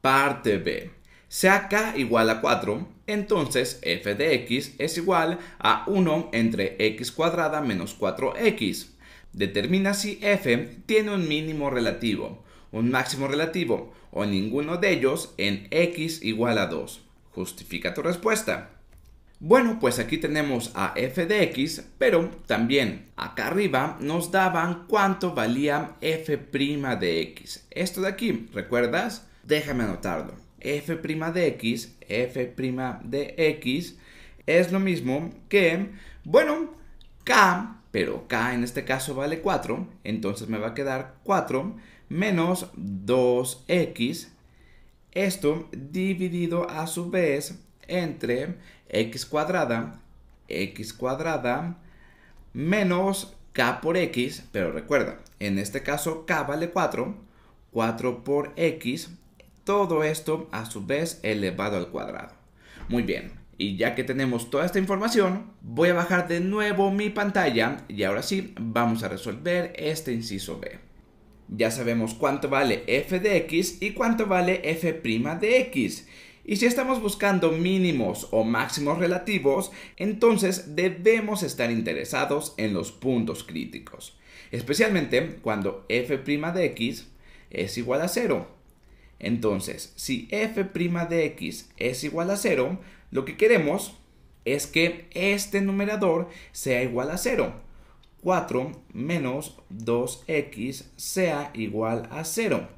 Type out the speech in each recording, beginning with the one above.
Parte B. Sea k igual a 4, entonces f de x es igual a 1 entre x cuadrada menos 4x. Determina si f tiene un mínimo relativo, un máximo relativo o ninguno de ellos en x igual a 2. Justifica tu respuesta. Bueno, pues aquí tenemos a f de x, pero también acá arriba nos daban cuánto valía f' de x. Esto de aquí, ¿recuerdas? Déjame anotarlo. f' de x, f' de x es lo mismo que, bueno, k, pero k en este caso vale 4, entonces me va a quedar 4 menos 2x, esto dividido a su vez entre x cuadrada, x cuadrada menos k por x, pero recuerda, en este caso k vale 4, 4 por x todo esto a su vez elevado al cuadrado. Muy bien, y ya que tenemos toda esta información, voy a bajar de nuevo mi pantalla y ahora sí vamos a resolver este inciso B. Ya sabemos cuánto vale f de x y cuánto vale f' de x. Y si estamos buscando mínimos o máximos relativos, entonces debemos estar interesados en los puntos críticos. Especialmente cuando f' de x es igual a 0 entonces, si f' de x es igual a 0, lo que queremos es que este numerador sea igual a 0. 4 menos 2x sea igual a 0.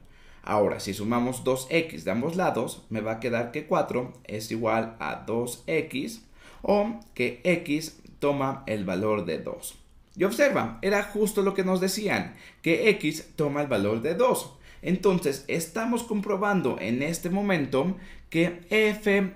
Ahora, si sumamos 2x de ambos lados, me va a quedar que 4 es igual a 2x o que x toma el valor de 2. Y observa, era justo lo que nos decían, que x toma el valor de 2. Entonces, estamos comprobando en este momento que f'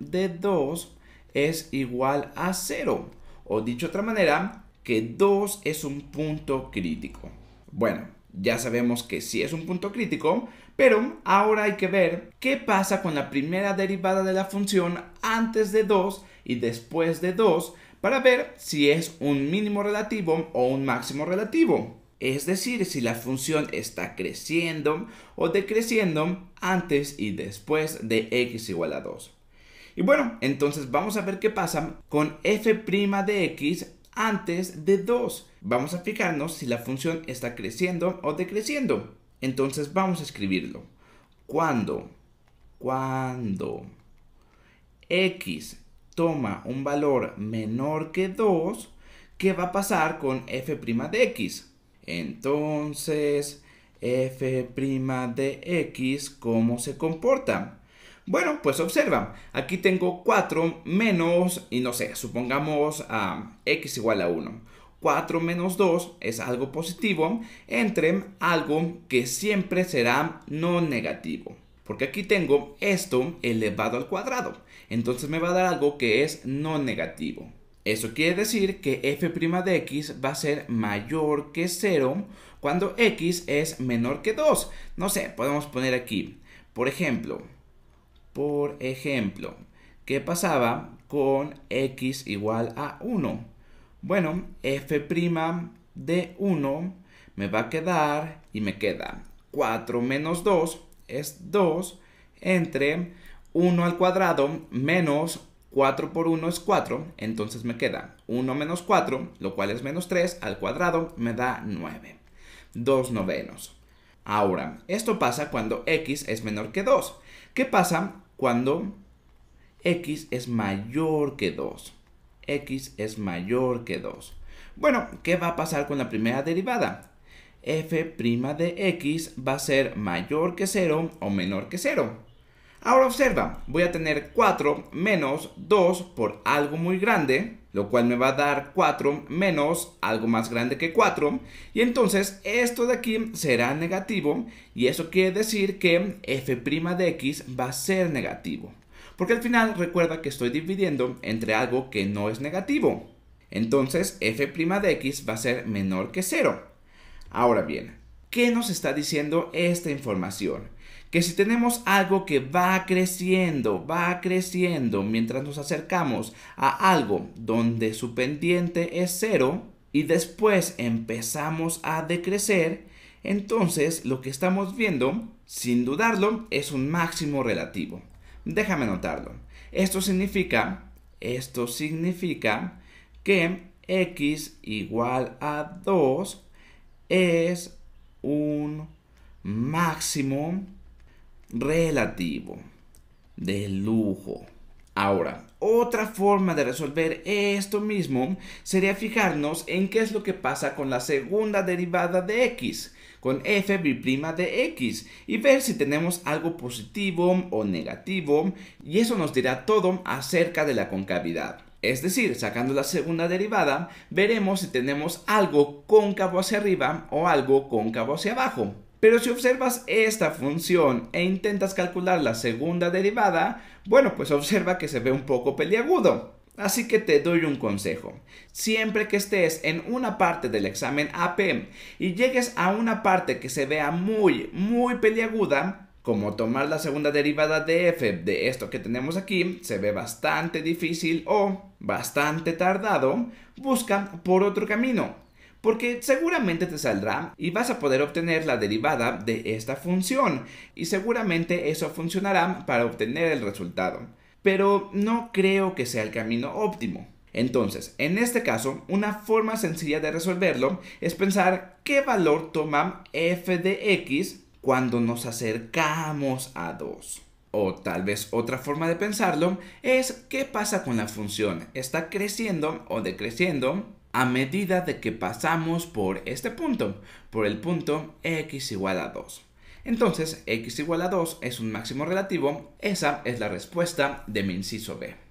de 2 es igual a 0. O dicho de otra manera, que 2 es un punto crítico. Bueno, ya sabemos que sí es un punto crítico, pero ahora hay que ver qué pasa con la primera derivada de la función antes de 2 y después de 2 para ver si es un mínimo relativo o un máximo relativo es decir, si la función está creciendo o decreciendo antes y después de x igual a 2. Y bueno, entonces vamos a ver qué pasa con f' de x antes de 2. Vamos a fijarnos si la función está creciendo o decreciendo. Entonces vamos a escribirlo. Cuando, cuando x toma un valor menor que 2, ¿qué va a pasar con f' de x? Entonces, f' de x, ¿cómo se comporta? Bueno, pues observa, aquí tengo 4 menos, y no sé, supongamos a x igual a 1. 4 menos 2 es algo positivo entre algo que siempre será no negativo. Porque aquí tengo esto elevado al cuadrado. Entonces me va a dar algo que es no negativo. Eso quiere decir que f' de x va a ser mayor que 0 cuando x es menor que 2. No sé, podemos poner aquí, por ejemplo, por ejemplo, ¿qué pasaba con x igual a 1? Bueno, f' de 1 me va a quedar y me queda 4 menos 2 es 2 entre 1 al cuadrado menos 4 por 1 es 4, entonces me queda 1 menos 4, lo cual es menos 3, al cuadrado me da 9. 2 novenos. Ahora, esto pasa cuando x es menor que 2. ¿Qué pasa cuando x es mayor que 2? x es mayor que 2. Bueno, ¿qué va a pasar con la primera derivada? f' de x va a ser mayor que 0 o menor que 0. Ahora observa, voy a tener 4 menos 2 por algo muy grande, lo cual me va a dar 4 menos algo más grande que 4. Y entonces esto de aquí será negativo y eso quiere decir que f' de x va a ser negativo. Porque al final recuerda que estoy dividiendo entre algo que no es negativo. Entonces f' de x va a ser menor que 0. Ahora bien, ¿Qué nos está diciendo esta información? Que si tenemos algo que va creciendo, va creciendo mientras nos acercamos a algo donde su pendiente es cero y después empezamos a decrecer, entonces lo que estamos viendo, sin dudarlo, es un máximo relativo. Déjame notarlo, Esto significa, esto significa que x igual a 2 es un máximo relativo de lujo. Ahora, otra forma de resolver esto mismo sería fijarnos en qué es lo que pasa con la segunda derivada de x, con f' de x, y ver si tenemos algo positivo o negativo, y eso nos dirá todo acerca de la concavidad. Es decir, sacando la segunda derivada, veremos si tenemos algo cóncavo hacia arriba o algo cóncavo hacia abajo. Pero si observas esta función e intentas calcular la segunda derivada, bueno, pues observa que se ve un poco peliagudo. Así que te doy un consejo. Siempre que estés en una parte del examen AP y llegues a una parte que se vea muy, muy peliaguda, como tomar la segunda derivada de f de esto que tenemos aquí se ve bastante difícil o bastante tardado, busca por otro camino, porque seguramente te saldrá y vas a poder obtener la derivada de esta función y seguramente eso funcionará para obtener el resultado. Pero no creo que sea el camino óptimo. Entonces, en este caso, una forma sencilla de resolverlo es pensar qué valor toma f de x cuando nos acercamos a 2. O tal vez otra forma de pensarlo es qué pasa con la función. ¿Está creciendo o decreciendo a medida de que pasamos por este punto? Por el punto x igual a 2. Entonces, x igual a 2 es un máximo relativo. Esa es la respuesta de mi inciso B.